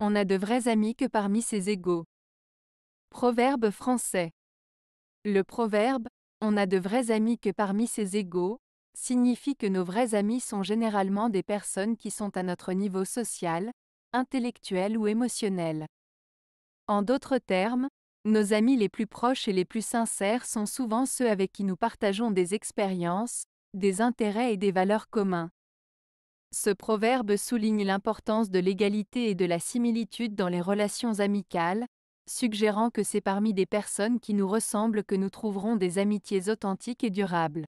On a de vrais amis que parmi ses égaux. Proverbe français. Le proverbe On a de vrais amis que parmi ses égaux signifie que nos vrais amis sont généralement des personnes qui sont à notre niveau social, intellectuel ou émotionnel. En d'autres termes, nos amis les plus proches et les plus sincères sont souvent ceux avec qui nous partageons des expériences, des intérêts et des valeurs communs. Ce proverbe souligne l'importance de l'égalité et de la similitude dans les relations amicales, suggérant que c'est parmi des personnes qui nous ressemblent que nous trouverons des amitiés authentiques et durables.